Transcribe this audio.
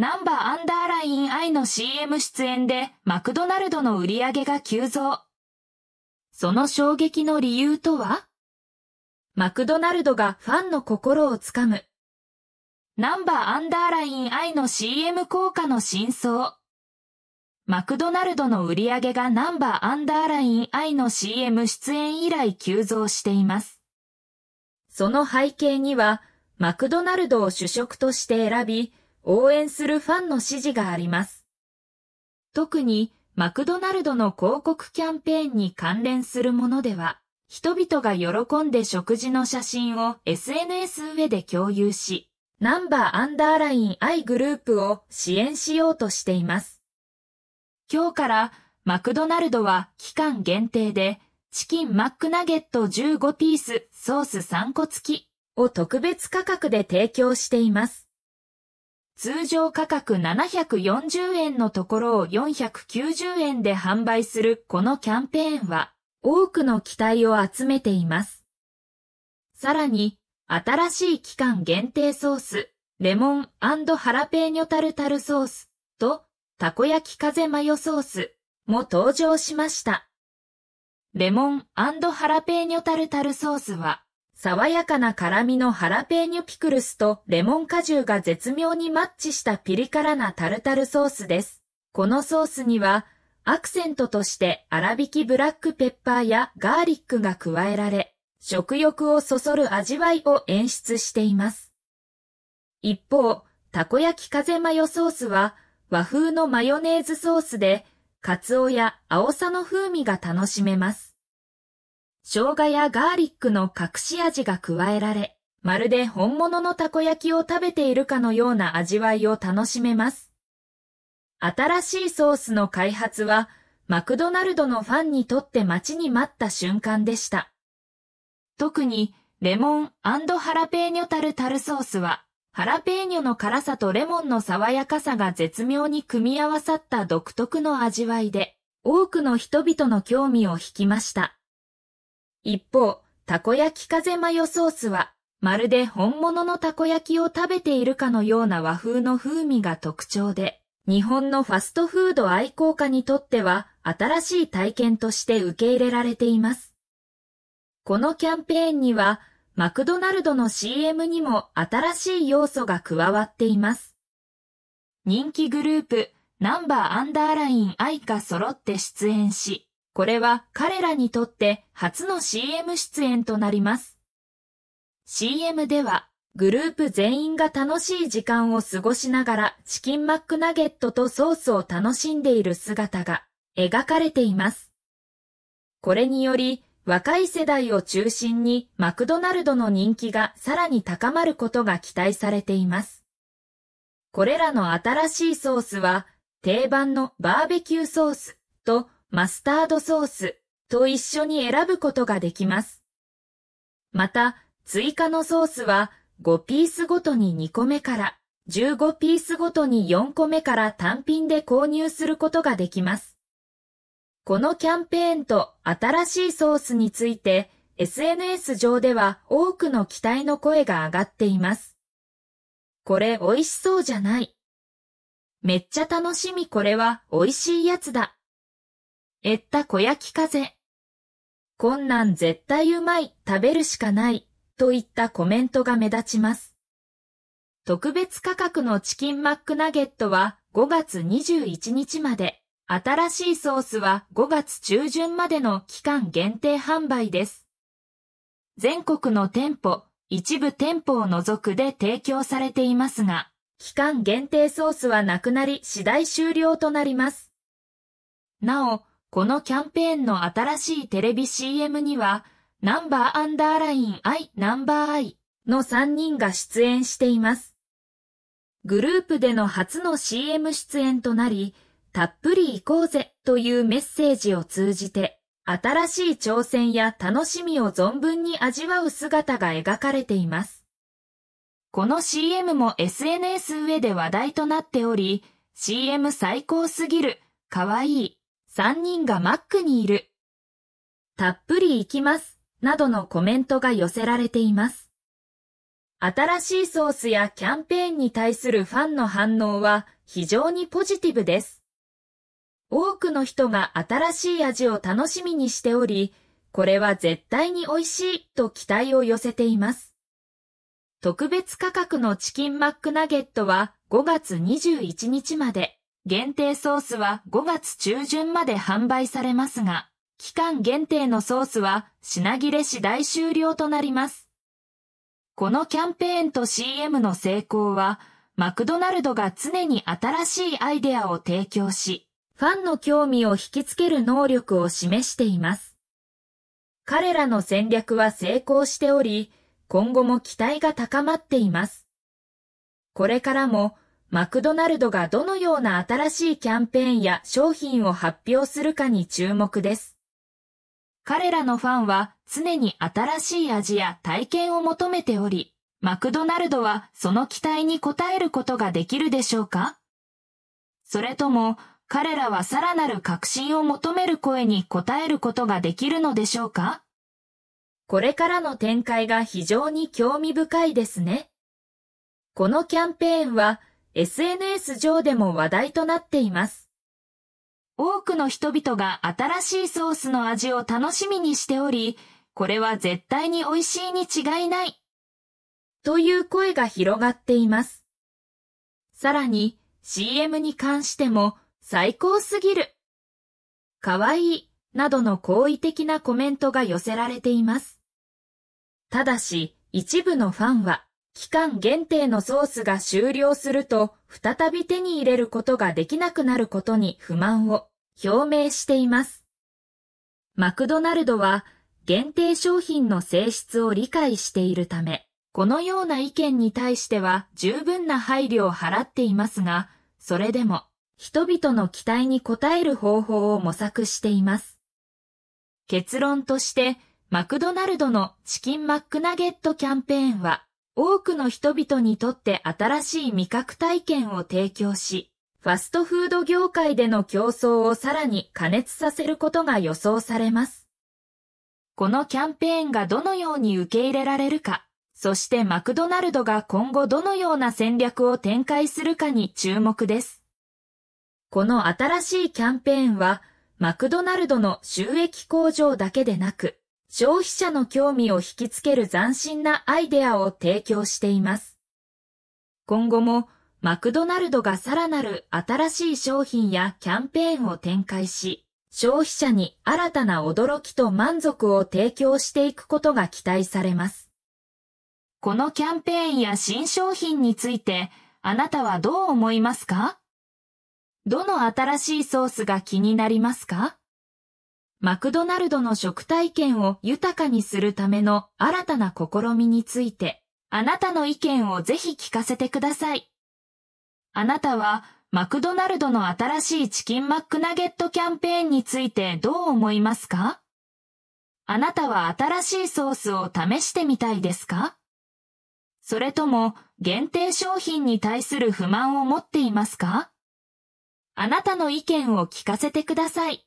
ナンバーアンダーライン I の CM 出演でマクドナルドの売り上げが急増。その衝撃の理由とはマクドナルドがファンの心をつかむ。ナンバーアンダーライン I の CM 効果の真相。マクドナルドの売り上げがナンバーアンダーライン I の CM 出演以来急増しています。その背景には、マクドナルドを主食として選び、応援するファンの支持があります。特に、マクドナルドの広告キャンペーンに関連するものでは、人々が喜んで食事の写真を SNS 上で共有し、ナンバーアンダーライン I グループを支援しようとしています。今日からマクドナルドは期間限定でチキンマックナゲット15ピースソース3個付きを特別価格で提供しています。通常価格740円のところを490円で販売するこのキャンペーンは多くの期待を集めています。さらに、新しい期間限定ソース、レモンハラペーニョタルタルソースと、たこ焼き風マヨソースも登場しました。レモンハラペーニョタルタルソースは、爽やかな辛味のハラペーニュピクルスとレモン果汁が絶妙にマッチしたピリ辛なタルタルソースです。このソースには、アクセントとして粗挽きブラックペッパーやガーリックが加えられ、食欲をそそる味わいを演出しています。一方、たこ焼き風マヨソースは和風のマヨネーズソースで、カツオやアオサの風味が楽しめます。生姜やガーリックの隠し味が加えられ、まるで本物のたこ焼きを食べているかのような味わいを楽しめます。新しいソースの開発は、マクドナルドのファンにとって待ちに待った瞬間でした。特に、レモンハラペーニョタルタルソースは、ハラペーニョの辛さとレモンの爽やかさが絶妙に組み合わさった独特の味わいで、多くの人々の興味を引きました。一方、たこ焼き風マヨソースは、まるで本物のたこ焼きを食べているかのような和風の風味が特徴で、日本のファストフード愛好家にとっては新しい体験として受け入れられています。このキャンペーンには、マクドナルドの CM にも新しい要素が加わっています。人気グループ、ナンバーアンダーライン愛花揃って出演し、これは彼らにとって初の CM 出演となります。CM では、グループ全員が楽しい時間を過ごしながらチキンマックナゲットとソースを楽しんでいる姿が描かれています。これにより、若い世代を中心にマクドナルドの人気がさらに高まることが期待されています。これらの新しいソースは、定番のバーベキューソースとマスタードソースと一緒に選ぶことができます。また、追加のソースは5ピースごとに2個目から15ピースごとに4個目から単品で購入することができます。このキャンペーンと新しいソースについて SNS 上では多くの期待の声が上がっています。これ美味しそうじゃない。めっちゃ楽しみこれは美味しいやつだ。えった小焼き風。こんなん絶対うまい、食べるしかない、といったコメントが目立ちます。特別価格のチキンマックナゲットは5月21日まで、新しいソースは5月中旬までの期間限定販売です。全国の店舗、一部店舗を除くで提供されていますが、期間限定ソースはなくなり次第終了となります。なお、このキャンペーンの新しいテレビ CM には、ナンバーアンダーライン I ナンバー I の3人が出演しています。グループでの初の CM 出演となり、たっぷり行こうぜというメッセージを通じて、新しい挑戦や楽しみを存分に味わう姿が描かれています。この CM も SNS 上で話題となっており、CM 最高すぎる、かわいい3人がマックにいる。たっぷり行きます、などのコメントが寄せられています。新しいソースやキャンペーンに対するファンの反応は非常にポジティブです。多くの人が新しい味を楽しみにしており、これは絶対に美味しいと期待を寄せています。特別価格のチキンマックナゲットは5月21日まで。限定ソースは5月中旬まで販売されますが、期間限定のソースは品切れ次第終了となります。このキャンペーンと CM の成功は、マクドナルドが常に新しいアイデアを提供し、ファンの興味を引きつける能力を示しています。彼らの戦略は成功しており、今後も期待が高まっています。これからもマクドナルドがどのような新しいキャンペーンや商品を発表するかに注目です。彼らのファンは常に新しい味や体験を求めており、マクドナルドはその期待に応えることができるでしょうかそれとも彼らはさらなる革新を求める声に応えることができるのでしょうかこれからの展開が非常に興味深いですね。このキャンペーンは SNS 上でも話題となっています。多くの人々が新しいソースの味を楽しみにしており、これは絶対に美味しいに違いない。という声が広がっています。さらに CM に関しても最高すぎる。かわいいなどの好意的なコメントが寄せられています。ただし、一部のファンは、期間限定のソースが終了すると、再び手に入れることができなくなることに不満を表明しています。マクドナルドは、限定商品の性質を理解しているため、このような意見に対しては十分な配慮を払っていますが、それでも、人々の期待に応える方法を模索しています。結論として、マクドナルドのチキンマックナゲットキャンペーンは、多くの人々にとって新しい味覚体験を提供し、ファストフード業界での競争をさらに加熱させることが予想されます。このキャンペーンがどのように受け入れられるか、そしてマクドナルドが今後どのような戦略を展開するかに注目です。この新しいキャンペーンは、マクドナルドの収益向上だけでなく、消費者の興味を引きつける斬新なアイデアを提供しています。今後もマクドナルドがさらなる新しい商品やキャンペーンを展開し、消費者に新たな驚きと満足を提供していくことが期待されます。このキャンペーンや新商品について、あなたはどう思いますかどの新しいソースが気になりますかマクドナルドの食体験を豊かにするための新たな試みについて、あなたの意見をぜひ聞かせてください。あなたは、マクドナルドの新しいチキンマックナゲットキャンペーンについてどう思いますかあなたは新しいソースを試してみたいですかそれとも、限定商品に対する不満を持っていますかあなたの意見を聞かせてください。